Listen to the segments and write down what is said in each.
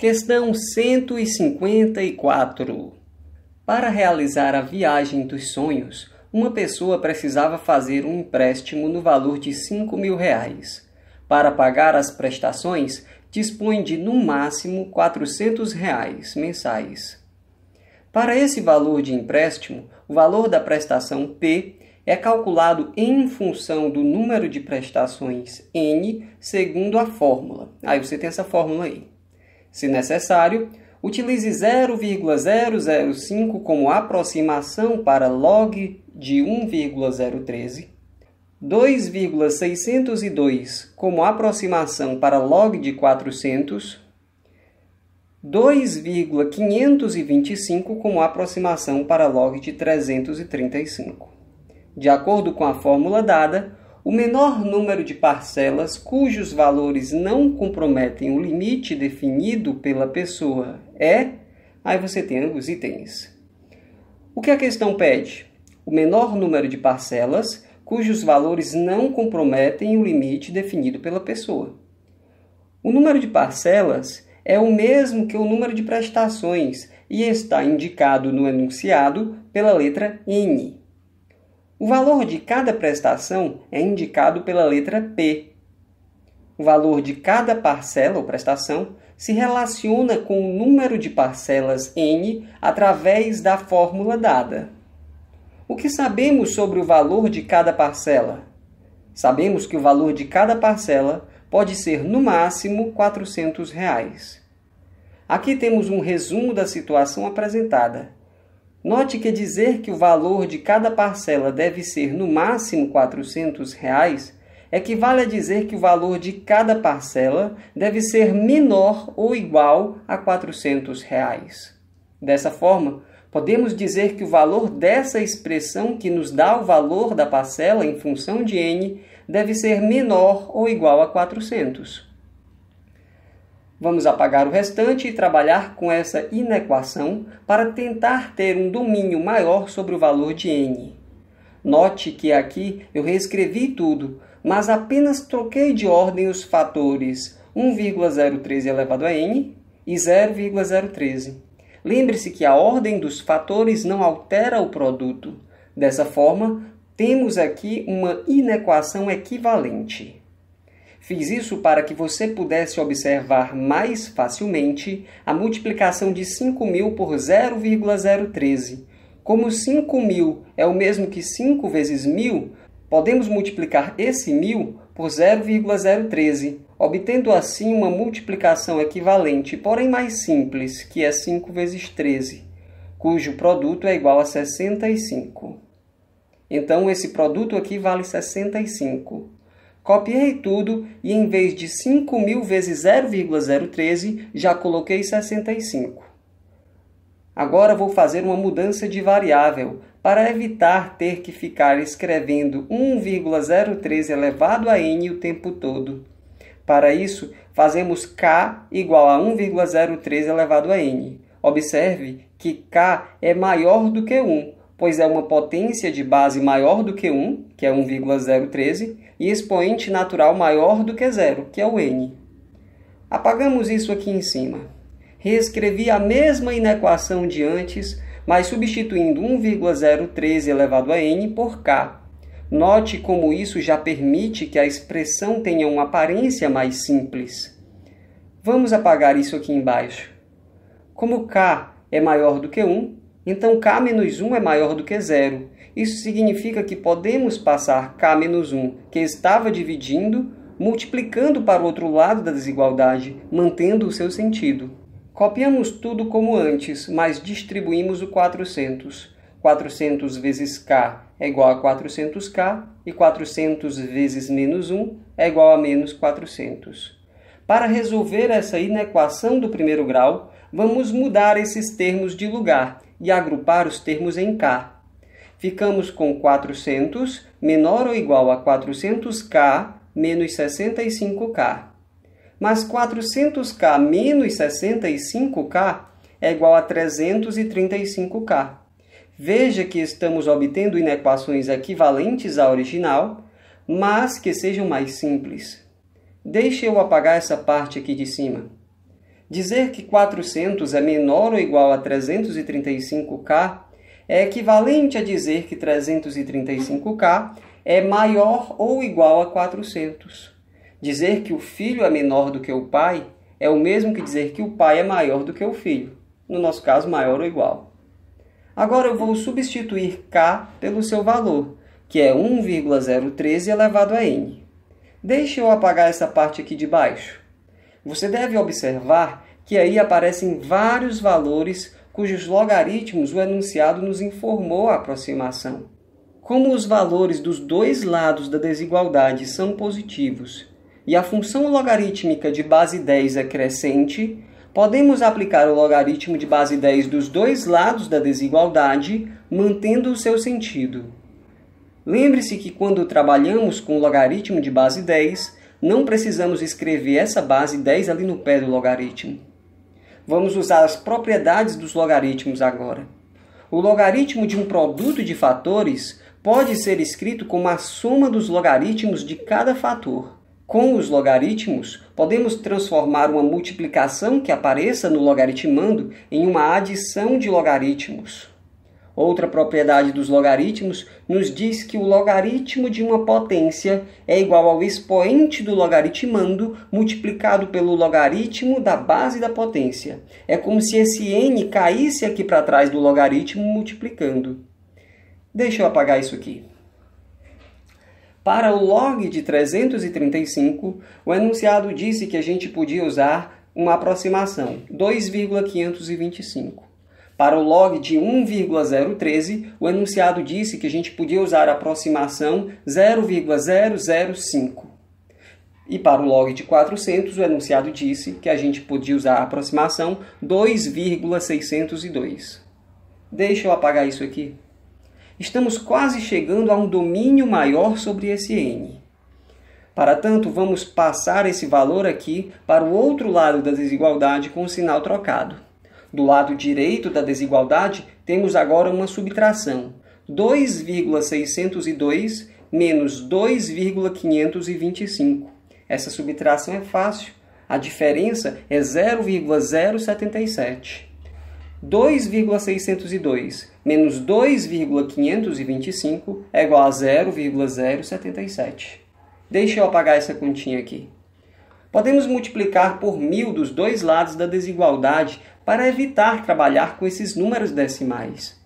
Questão 154. Para realizar a viagem dos sonhos, uma pessoa precisava fazer um empréstimo no valor de 5 mil reais. Para pagar as prestações, dispõe de no máximo 400 reais mensais. Para esse valor de empréstimo, o valor da prestação P é calculado em função do número de prestações N segundo a fórmula. Aí você tem essa fórmula aí. Se necessário, utilize 0,005 como aproximação para log de 1,013, 2,602 como aproximação para log de 400, 2,525 como aproximação para log de 335. De acordo com a fórmula dada, o menor número de parcelas cujos valores não comprometem o limite definido pela pessoa é, aí você tem os itens. O que a questão pede? O menor número de parcelas cujos valores não comprometem o limite definido pela pessoa. O número de parcelas é o mesmo que o número de prestações e está indicado no enunciado pela letra N. O valor de cada prestação é indicado pela letra P. O valor de cada parcela ou prestação se relaciona com o número de parcelas N através da fórmula dada. O que sabemos sobre o valor de cada parcela? Sabemos que o valor de cada parcela pode ser no máximo R$ 400. Reais. Aqui temos um resumo da situação apresentada. Note que dizer que o valor de cada parcela deve ser no máximo R$ 400 reais equivale a dizer que o valor de cada parcela deve ser menor ou igual a R$ 400. Reais. Dessa forma, podemos dizer que o valor dessa expressão que nos dá o valor da parcela em função de n deve ser menor ou igual a 400. Vamos apagar o restante e trabalhar com essa inequação para tentar ter um domínio maior sobre o valor de n. Note que aqui eu reescrevi tudo, mas apenas troquei de ordem os fatores 1,013 elevado a n e 0,013. Lembre-se que a ordem dos fatores não altera o produto. Dessa forma, temos aqui uma inequação equivalente. Fiz isso para que você pudesse observar mais facilmente a multiplicação de 5.000 por 0,013. Como 5.000 é o mesmo que 5 vezes 1.000, podemos multiplicar esse 1.000 por 0,013, obtendo assim uma multiplicação equivalente, porém mais simples, que é 5 vezes 13, cujo produto é igual a 65. Então, esse produto aqui vale 65. Copiei tudo e em vez de 5.000 vezes 0,013, já coloquei 65. Agora vou fazer uma mudança de variável para evitar ter que ficar escrevendo 1,013 elevado a n o tempo todo. Para isso, fazemos k igual a 1,03 elevado a n. Observe que k é maior do que 1, pois é uma potência de base maior do que 1, que é 1,013, e expoente natural maior do que zero, que é o n. Apagamos isso aqui em cima. Reescrevi a mesma inequação de antes, mas substituindo 1,013 elevado a n por k. Note como isso já permite que a expressão tenha uma aparência mais simples. Vamos apagar isso aqui embaixo. Como k é maior do que 1, então k menos 1 é maior do que zero isso significa que podemos passar K-1, que estava dividindo, multiplicando para o outro lado da desigualdade, mantendo o seu sentido. Copiamos tudo como antes, mas distribuímos o 400. 400 vezes k é igual a 400k e 400 vezes menos 1 é igual a menos 400. Para resolver essa inequação do primeiro grau, vamos mudar esses termos de lugar e agrupar os termos em k ficamos com 400 menor ou igual a 400k menos 65k. Mas 400k menos 65k é igual a 335k. Veja que estamos obtendo inequações equivalentes à original, mas que sejam mais simples. Deixe eu apagar essa parte aqui de cima. Dizer que 400 é menor ou igual a 335k é equivalente a dizer que 335K é maior ou igual a 400. Dizer que o filho é menor do que o pai é o mesmo que dizer que o pai é maior do que o filho, no nosso caso, maior ou igual. Agora eu vou substituir K pelo seu valor, que é 1,013 elevado a N. Deixe eu apagar essa parte aqui de baixo. Você deve observar que aí aparecem vários valores cujos logaritmos o enunciado nos informou a aproximação. Como os valores dos dois lados da desigualdade são positivos e a função logarítmica de base 10 é crescente, podemos aplicar o logaritmo de base 10 dos dois lados da desigualdade, mantendo o seu sentido. Lembre-se que quando trabalhamos com o logaritmo de base 10, não precisamos escrever essa base 10 ali no pé do logaritmo. Vamos usar as propriedades dos logaritmos agora. O logaritmo de um produto de fatores pode ser escrito como a soma dos logaritmos de cada fator. Com os logaritmos, podemos transformar uma multiplicação que apareça no logaritmando em uma adição de logaritmos. Outra propriedade dos logaritmos nos diz que o logaritmo de uma potência é igual ao expoente do logaritmando multiplicado pelo logaritmo da base da potência. É como se esse n caísse aqui para trás do logaritmo multiplicando. Deixa eu apagar isso aqui. Para o log de 335, o enunciado disse que a gente podia usar uma aproximação, 2,525. Para o log de 1,013, o enunciado disse que a gente podia usar a aproximação 0,005. E para o log de 400, o enunciado disse que a gente podia usar a aproximação 2,602. Deixa eu apagar isso aqui. Estamos quase chegando a um domínio maior sobre esse n. Para tanto, vamos passar esse valor aqui para o outro lado da desigualdade com o sinal trocado. Do lado direito da desigualdade, temos agora uma subtração. 2,602 menos 2,525. Essa subtração é fácil. A diferença é 0,077. 2,602 menos 2,525 é igual a 0,077. Deixa eu apagar essa continha aqui. Podemos multiplicar por mil dos dois lados da desigualdade para evitar trabalhar com esses números decimais.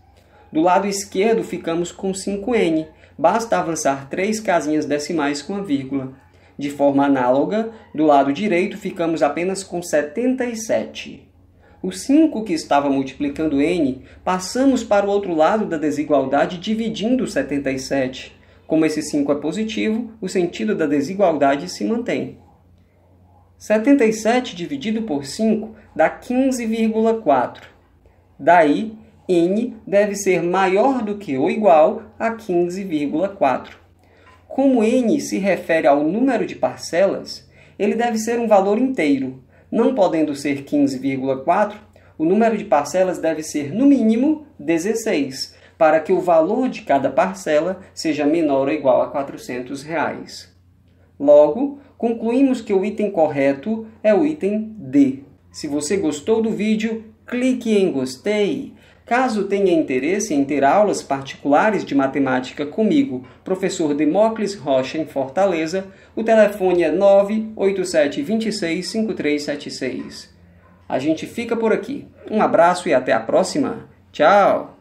Do lado esquerdo ficamos com 5n, basta avançar três casinhas decimais com a vírgula. De forma análoga, do lado direito ficamos apenas com 77. O 5 que estava multiplicando n, passamos para o outro lado da desigualdade dividindo 77. Como esse 5 é positivo, o sentido da desigualdade se mantém. 77 dividido por 5 dá 15,4. Daí, n deve ser maior do que ou igual a 15,4. Como n se refere ao número de parcelas, ele deve ser um valor inteiro. Não podendo ser 15,4, o número de parcelas deve ser, no mínimo, 16, para que o valor de cada parcela seja menor ou igual a R$ 400. Reais. Logo, Concluímos que o item correto é o item D. Se você gostou do vídeo, clique em gostei. Caso tenha interesse em ter aulas particulares de matemática comigo, professor Demócles Rocha, em Fortaleza, o telefone é 987265376. A gente fica por aqui. Um abraço e até a próxima. Tchau!